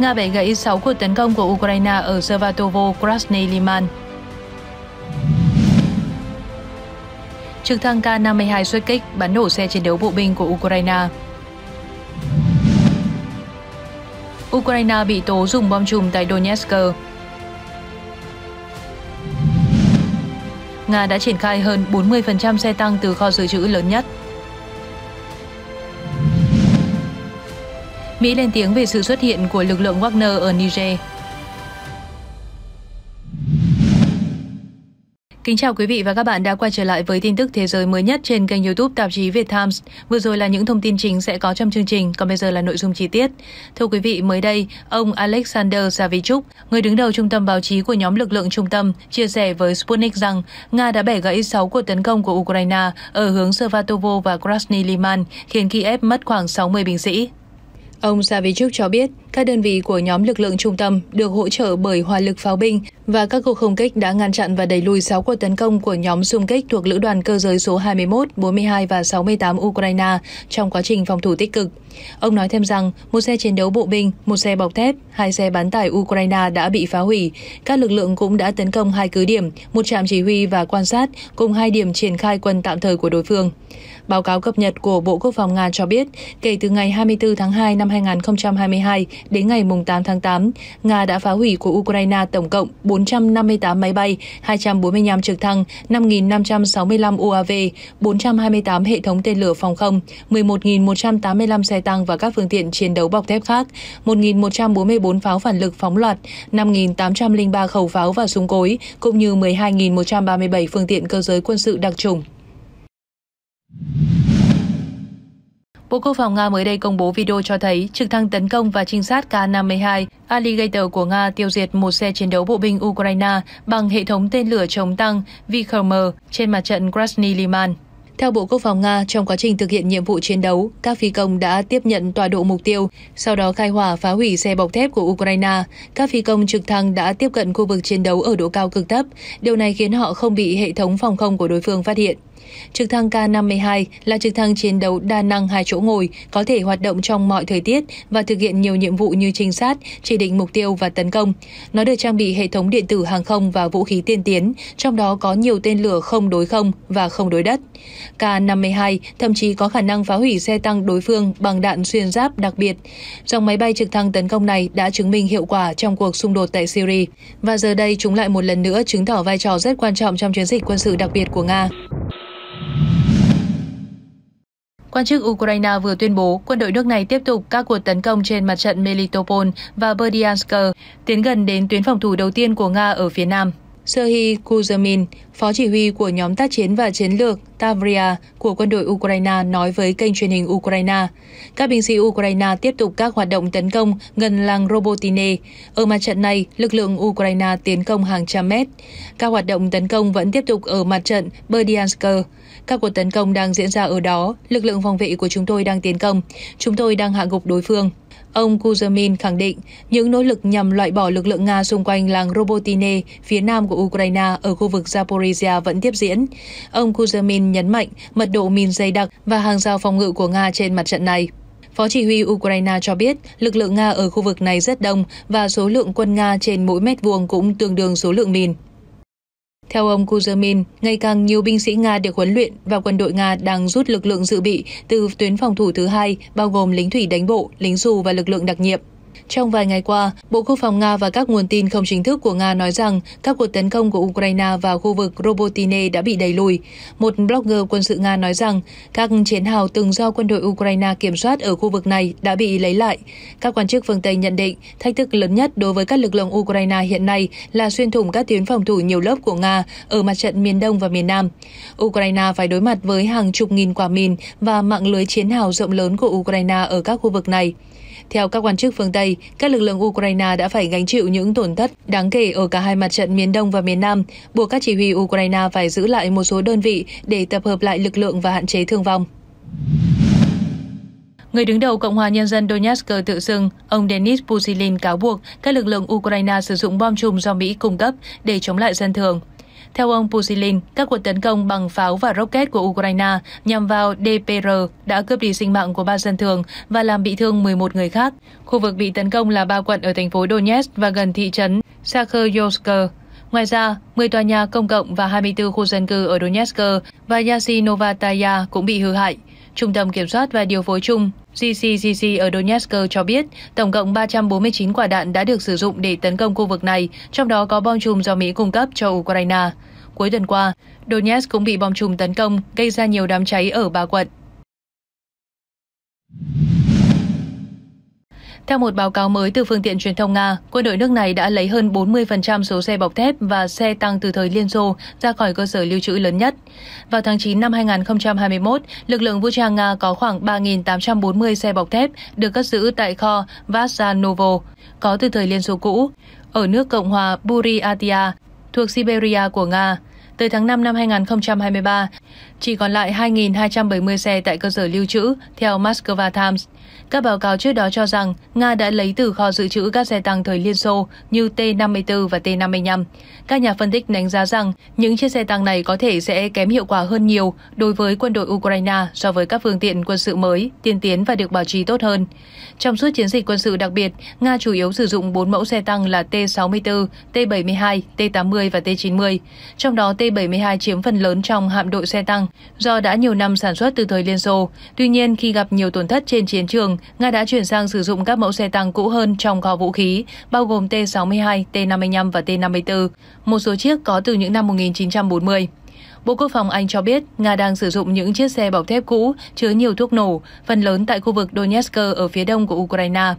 Nga bẻ gãy 6 cuộc tấn công của Ukraine ở Sevatovo, Krasny Liman. Trực thăng K-52 xuất kích bắn nổ xe chiến đấu bộ binh của Ukraine. Ukraine bị tố dùng bom chùm tại Donetsk. Nga đã triển khai hơn 40% xe tăng từ kho dự trữ lớn nhất. Mỹ lên tiếng về sự xuất hiện của lực lượng Wagner ở Niger. Kính chào quý vị và các bạn đã quay trở lại với tin tức thế giới mới nhất trên kênh youtube tạp chí Việt Times. Vừa rồi là những thông tin chính sẽ có trong chương trình, còn bây giờ là nội dung chi tiết. Thưa quý vị, mới đây, ông Alexander Savichuk, người đứng đầu trung tâm báo chí của nhóm lực lượng trung tâm, chia sẻ với Sputnik rằng Nga đã bẻ gãy 6 cuộc tấn công của Ukraine ở hướng Servatovo và Krasny Liman, khiến Kiev mất khoảng 60 binh sĩ. Ông Savichuk cho biết, các đơn vị của nhóm lực lượng trung tâm được hỗ trợ bởi hỏa lực pháo binh và các cuộc không kích đã ngăn chặn và đẩy lùi 6 cuộc tấn công của nhóm xung kích thuộc lữ đoàn cơ giới số 21, 42 và 68 Ukraine trong quá trình phòng thủ tích cực. Ông nói thêm rằng, một xe chiến đấu bộ binh, một xe bọc thép, hai xe bán tải Ukraine đã bị phá hủy. Các lực lượng cũng đã tấn công hai cứ điểm, một trạm chỉ huy và quan sát cùng hai điểm triển khai quân tạm thời của đối phương. Báo cáo cập nhật của Bộ Quốc phòng Nga cho biết, kể từ ngày 24 tháng 2 năm 2022 đến ngày 8 tháng 8, Nga đã phá hủy của Ukraine tổng cộng 458 máy bay, 245 trực thăng, 5.565 UAV, 428 hệ thống tên lửa phòng không, 11.185 xe tăng và các phương tiện chiến đấu bọc thép khác, 1.144 pháo phản lực phóng loạt, 5.803 khẩu pháo và súng cối, cũng như 12.137 phương tiện cơ giới quân sự đặc trùng. Bộ Quốc phòng Nga mới đây công bố video cho thấy trực thăng tấn công và trinh sát K-52 Alligator của Nga tiêu diệt một xe chiến đấu bộ binh Ukraine bằng hệ thống tên lửa chống tăng Vikhrm trên mặt trận Krasny Liman. Theo Bộ Quốc phòng Nga, trong quá trình thực hiện nhiệm vụ chiến đấu, các phi công đã tiếp nhận tọa độ mục tiêu, sau đó khai hỏa phá hủy xe bọc thép của Ukraine. Các phi công trực thăng đã tiếp cận khu vực chiến đấu ở độ cao cực thấp. Điều này khiến họ không bị hệ thống phòng không của đối phương phát hiện. Trực thăng K-52 là trực thăng chiến đấu đa năng hai chỗ ngồi, có thể hoạt động trong mọi thời tiết và thực hiện nhiều nhiệm vụ như trinh sát, chỉ định mục tiêu và tấn công. Nó được trang bị hệ thống điện tử hàng không và vũ khí tiên tiến, trong đó có nhiều tên lửa không đối không và không đối đất. K-52 thậm chí có khả năng phá hủy xe tăng đối phương bằng đạn xuyên giáp đặc biệt. Dòng máy bay trực thăng tấn công này đã chứng minh hiệu quả trong cuộc xung đột tại Syria và giờ đây chúng lại một lần nữa chứng tỏ vai trò rất quan trọng trong chiến dịch quân sự đặc biệt của Nga. Quan chức Ukraine vừa tuyên bố quân đội nước này tiếp tục các cuộc tấn công trên mặt trận Melitopol và Berdyansk, tiến gần đến tuyến phòng thủ đầu tiên của Nga ở phía nam. Serhiy Kuzmin, phó chỉ huy của nhóm tác chiến và chiến lược Tavria của quân đội Ukraine nói với kênh truyền hình Ukraine. Các binh sĩ Ukraine tiếp tục các hoạt động tấn công gần làng Robotine. Ở mặt trận này, lực lượng Ukraine tiến công hàng trăm mét. Các hoạt động tấn công vẫn tiếp tục ở mặt trận Berdyansk. Các cuộc tấn công đang diễn ra ở đó. Lực lượng phòng vệ của chúng tôi đang tiến công. Chúng tôi đang hạ gục đối phương. Ông Kuzmin khẳng định những nỗ lực nhằm loại bỏ lực lượng Nga xung quanh làng Robotine phía nam của Ukraine ở khu vực Zaporizhia vẫn tiếp diễn. Ông Kuzmin nhấn mạnh mật độ min dày đặc và hàng rào phòng ngự của Nga trên mặt trận này. Phó chỉ huy Ukraine cho biết lực lượng Nga ở khu vực này rất đông và số lượng quân Nga trên mỗi mét vuông cũng tương đương số lượng mìn. Theo ông Kuzermin, ngày càng nhiều binh sĩ Nga được huấn luyện và quân đội Nga đang rút lực lượng dự bị từ tuyến phòng thủ thứ hai, bao gồm lính thủy đánh bộ, lính dù và lực lượng đặc nhiệm. Trong vài ngày qua, Bộ Quốc phòng Nga và các nguồn tin không chính thức của Nga nói rằng các cuộc tấn công của Ukraine vào khu vực Robotine đã bị đẩy lùi. Một blogger quân sự Nga nói rằng các chiến hào từng do quân đội Ukraine kiểm soát ở khu vực này đã bị lấy lại. Các quan chức phương Tây nhận định thách thức lớn nhất đối với các lực lượng Ukraine hiện nay là xuyên thủng các tuyến phòng thủ nhiều lớp của Nga ở mặt trận miền Đông và miền Nam. Ukraine phải đối mặt với hàng chục nghìn quả mìn và mạng lưới chiến hào rộng lớn của Ukraine ở các khu vực này. Theo các quan chức phương Tây, các lực lượng Ukraine đã phải gánh chịu những tổn thất đáng kể ở cả hai mặt trận miền Đông và miền Nam, buộc các chỉ huy Ukraine phải giữ lại một số đơn vị để tập hợp lại lực lượng và hạn chế thương vong. Người đứng đầu Cộng hòa Nhân dân Donetsk tự xưng, ông Denis Pusilin cáo buộc các lực lượng Ukraine sử dụng bom chùm do Mỹ cung cấp để chống lại dân thường. Theo ông Pusilin, các cuộc tấn công bằng pháo và rocket của Ukraine nhằm vào DPR đã cướp đi sinh mạng của ba dân thường và làm bị thương 11 người khác. Khu vực bị tấn công là ba quận ở thành phố Donetsk và gần thị trấn Sakharovsk. Ngoài ra, 10 tòa nhà công cộng và 24 khu dân cư ở Donetsk và Yasinovataya cũng bị hư hại. Trung tâm Kiểm soát và Điều phối chung GCCC ở Donetsk cho biết tổng cộng 349 quả đạn đã được sử dụng để tấn công khu vực này, trong đó có bom chùm do Mỹ cung cấp cho Ukraine. Cuối tuần qua, Donetsk cũng bị bom chùm tấn công, gây ra nhiều đám cháy ở ba quận. Theo một báo cáo mới từ phương tiện truyền thông Nga, quân đội nước này đã lấy hơn 40% số xe bọc thép và xe tăng từ thời Liên Xô ra khỏi cơ sở lưu trữ lớn nhất. Vào tháng 9 năm 2021, lực lượng vũ trang Nga có khoảng 3.840 xe bọc thép được cất giữ tại kho Vasanovo, có từ thời Liên Xô cũ, ở nước Cộng hòa Buryatia, thuộc Siberia của Nga. Tới tháng 5 năm 2023, chỉ còn lại 2.270 xe tại cơ sở lưu trữ, theo Moscow Times. Các báo cáo trước đó cho rằng Nga đã lấy từ kho dự trữ các xe tăng thời Liên Xô như T-54 và T-55. Các nhà phân tích đánh giá rằng những chiếc xe tăng này có thể sẽ kém hiệu quả hơn nhiều đối với quân đội Ukraine so với các phương tiện quân sự mới, tiên tiến và được bảo trì tốt hơn. Trong suốt chiến dịch quân sự đặc biệt, Nga chủ yếu sử dụng 4 mẫu xe tăng là T-64, T-72, T-80 và T-90. Trong đó T-72 chiếm phần lớn trong hạm đội xe tăng do đã nhiều năm sản xuất từ thời Liên Xô. Tuy nhiên, khi gặp nhiều tổn thất trên chiến trường, Nga đã chuyển sang sử dụng các mẫu xe tăng cũ hơn trong kho vũ khí, bao gồm T-62, T-55 và T-54, một số chiếc có từ những năm 1940. Bộ Quốc phòng Anh cho biết Nga đang sử dụng những chiếc xe bọc thép cũ chứa nhiều thuốc nổ, phần lớn tại khu vực Donetsk ở phía đông của Ukraine.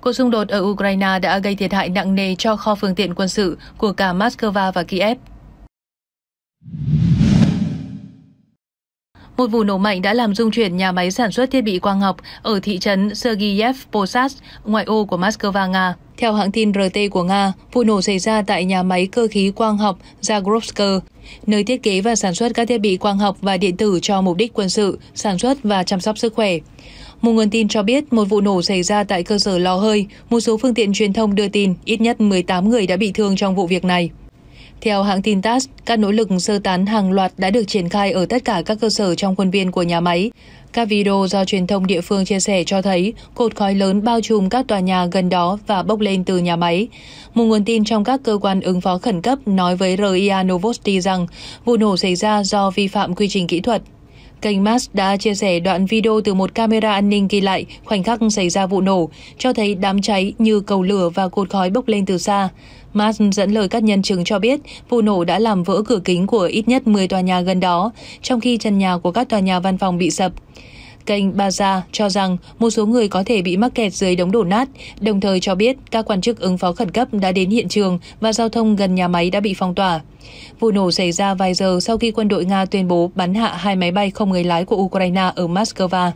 Cuộc xung đột ở Ukraine đã gây thiệt hại nặng nề cho kho phương tiện quân sự của cả Moscow và Kiev. Một vụ nổ mạnh đã làm rung chuyển nhà máy sản xuất thiết bị quang học ở thị trấn Sergiev Posad, ngoại ô của Moscow, Nga. Theo hãng tin RT của Nga, vụ nổ xảy ra tại nhà máy cơ khí quang học Zagrovsk, nơi thiết kế và sản xuất các thiết bị quang học và điện tử cho mục đích quân sự, sản xuất và chăm sóc sức khỏe. Một nguồn tin cho biết một vụ nổ xảy ra tại cơ sở lò hơi, một số phương tiện truyền thông đưa tin ít nhất 18 người đã bị thương trong vụ việc này. Theo hãng tin TASS, các nỗ lực sơ tán hàng loạt đã được triển khai ở tất cả các cơ sở trong khuôn viên của nhà máy. Các video do truyền thông địa phương chia sẻ cho thấy cột khói lớn bao trùm các tòa nhà gần đó và bốc lên từ nhà máy. Một nguồn tin trong các cơ quan ứng phó khẩn cấp nói với RIA Novosti rằng vụ nổ xảy ra do vi phạm quy trình kỹ thuật. Kênh Mass đã chia sẻ đoạn video từ một camera an ninh ghi lại khoảnh khắc xảy ra vụ nổ, cho thấy đám cháy như cầu lửa và cột khói bốc lên từ xa. Mars dẫn lời các nhân chứng cho biết vụ nổ đã làm vỡ cửa kính của ít nhất 10 tòa nhà gần đó, trong khi trần nhà của các tòa nhà văn phòng bị sập. Kênh Baza cho rằng một số người có thể bị mắc kẹt dưới đống đổ nát, đồng thời cho biết các quan chức ứng phó khẩn cấp đã đến hiện trường và giao thông gần nhà máy đã bị phong tỏa. Vụ nổ xảy ra vài giờ sau khi quân đội Nga tuyên bố bắn hạ hai máy bay không người lái của Ukraine ở Moscow.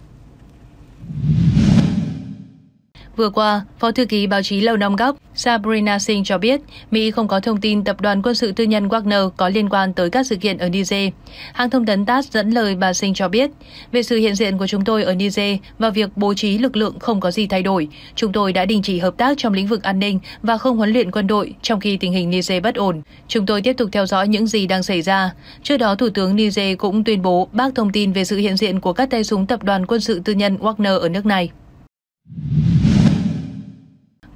Vừa qua, Phó Thư ký báo chí Lầu Năm Góc Sabrina Singh cho biết Mỹ không có thông tin tập đoàn quân sự tư nhân Wagner có liên quan tới các sự kiện ở Niger. Hãng thông tấn TASS dẫn lời bà Singh cho biết, về sự hiện diện của chúng tôi ở Niger và việc bố trí lực lượng không có gì thay đổi. Chúng tôi đã đình chỉ hợp tác trong lĩnh vực an ninh và không huấn luyện quân đội trong khi tình hình Niger bất ổn. Chúng tôi tiếp tục theo dõi những gì đang xảy ra. Trước đó, Thủ tướng Niger cũng tuyên bố bác thông tin về sự hiện diện của các tay súng tập đoàn quân sự tư nhân Wagner ở nước này.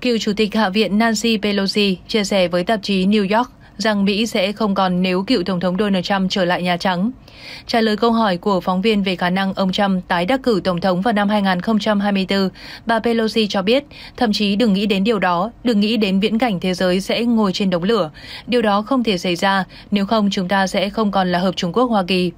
Cựu Chủ tịch Hạ viện Nancy Pelosi chia sẻ với tạp chí New York rằng Mỹ sẽ không còn nếu cựu Tổng thống Donald Trump trở lại Nhà Trắng. Trả lời câu hỏi của phóng viên về khả năng ông Trump tái đắc cử Tổng thống vào năm 2024, bà Pelosi cho biết, thậm chí đừng nghĩ đến điều đó, đừng nghĩ đến viễn cảnh thế giới sẽ ngồi trên đống lửa. Điều đó không thể xảy ra, nếu không chúng ta sẽ không còn là Hợp Trung Quốc-Hoa Kỳ.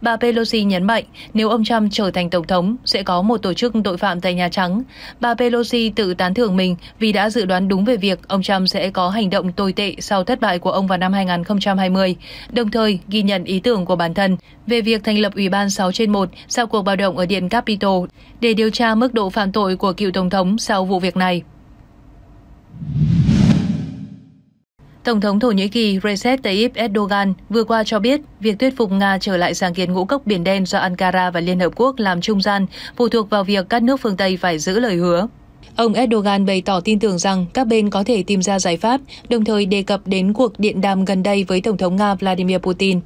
Bà Pelosi nhấn mạnh nếu ông Trump trở thành Tổng thống sẽ có một tổ chức tội phạm tại Nhà Trắng. Bà Pelosi tự tán thưởng mình vì đã dự đoán đúng về việc ông Trump sẽ có hành động tồi tệ sau thất bại của ông vào năm 2020, đồng thời ghi nhận ý tưởng của bản thân về việc thành lập Ủy ban 6 trên 1 sau cuộc bạo động ở Điện Capitol để điều tra mức độ phạm tội của cựu Tổng thống sau vụ việc này. Tổng thống Thổ Nhĩ Kỳ Recep Tayyip Erdogan vừa qua cho biết việc thuyết phục Nga trở lại sáng kiến ngũ cốc Biển Đen do Ankara và Liên Hợp Quốc làm trung gian phụ thuộc vào việc các nước phương Tây phải giữ lời hứa. Ông Erdogan bày tỏ tin tưởng rằng các bên có thể tìm ra giải pháp, đồng thời đề cập đến cuộc điện đàm gần đây với Tổng thống Nga Vladimir Putin.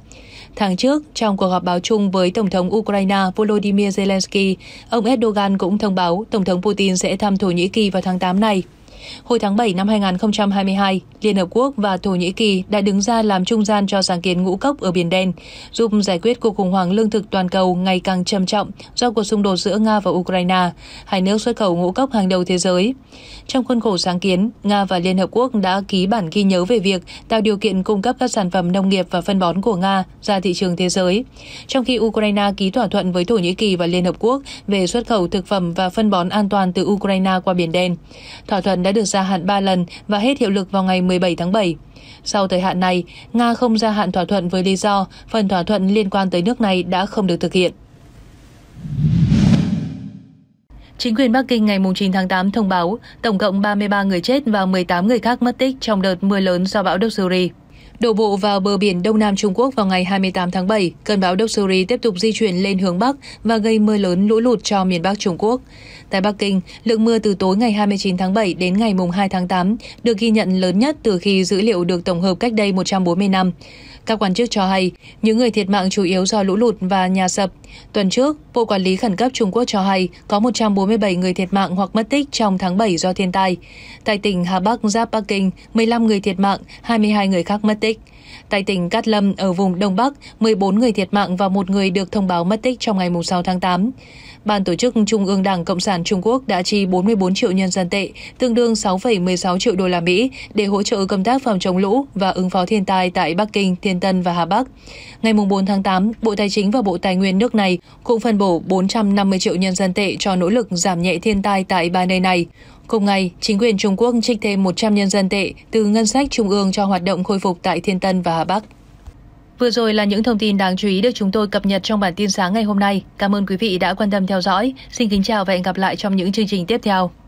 Tháng trước, trong cuộc họp báo chung với Tổng thống Ukraine Volodymyr Zelensky, ông Erdogan cũng thông báo Tổng thống Putin sẽ thăm Thổ Nhĩ Kỳ vào tháng 8 này. Hồi tháng 7 năm 2022, Liên Hợp Quốc và Thổ Nhĩ Kỳ đã đứng ra làm trung gian cho sáng kiến ngũ cốc ở Biển Đen, giúp giải quyết cuộc khủng hoảng lương thực toàn cầu ngày càng trầm trọng do cuộc xung đột giữa Nga và Ukraine, hai nước xuất khẩu ngũ cốc hàng đầu thế giới. Trong khuôn khổ sáng kiến, Nga và Liên Hợp Quốc đã ký bản ghi nhớ về việc tạo điều kiện cung cấp các sản phẩm nông nghiệp và phân bón của Nga ra thị trường thế giới, trong khi Ukraine ký thỏa thuận với Thổ Nhĩ Kỳ và Liên Hợp Quốc về xuất khẩu thực phẩm và phân bón an toàn từ Ukraine qua Biển Đen. Thỏa thuận đã được gia hạn 3 lần và hết hiệu lực vào ngày 17 tháng 7. Sau thời hạn này, Nga không gia hạn thỏa thuận với lý do phần thỏa thuận liên quan tới nước này đã không được thực hiện. Chính quyền Bắc Kinh ngày 9 tháng 8 thông báo tổng cộng 33 người chết và 18 người khác mất tích trong đợt mưa lớn do bão Doksuri. Đổ bộ vào bờ biển Đông Nam Trung Quốc vào ngày 28 tháng 7, cơn bão Doksuri tiếp tục di chuyển lên hướng Bắc và gây mưa lớn lũ lụt cho miền Bắc Trung Quốc. Tại Bắc Kinh, lượng mưa từ tối ngày 29 tháng 7 đến ngày 2 tháng 8 được ghi nhận lớn nhất từ khi dữ liệu được tổng hợp cách đây 140 năm. Các quan chức cho hay, những người thiệt mạng chủ yếu do lũ lụt và nhà sập. Tuần trước, Bộ Quản lý Khẩn cấp Trung Quốc cho hay có 147 người thiệt mạng hoặc mất tích trong tháng 7 do thiên tai. Tại tỉnh Hà Bắc giáp Bắc Kinh, 15 người thiệt mạng, 22 người khác mất tích. Tại tỉnh Cát Lâm ở vùng Đông Bắc, 14 người thiệt mạng và một người được thông báo mất tích trong ngày 6 tháng 8. Ban tổ chức Trung ương Đảng Cộng sản Trung Quốc đã chi 44 triệu nhân dân tệ, tương đương 6,16 triệu đô la Mỹ để hỗ trợ công tác phòng chống lũ và ứng phó thiên tai tại Bắc Kinh, Thiên Tân và Hà Bắc. Ngày 4 tháng 8, Bộ Tài chính và Bộ Tài nguyên nước này cũng phân bổ 450 triệu nhân dân tệ cho nỗ lực giảm nhẹ thiên tai tại ba nơi này. Cùng ngày, chính quyền Trung Quốc trích thêm 100 nhân dân tệ từ ngân sách trung ương cho hoạt động khôi phục tại Thiên Tân và Hà Bắc. Vừa rồi là những thông tin đáng chú ý được chúng tôi cập nhật trong bản tin sáng ngày hôm nay. Cảm ơn quý vị đã quan tâm theo dõi. Xin kính chào và hẹn gặp lại trong những chương trình tiếp theo.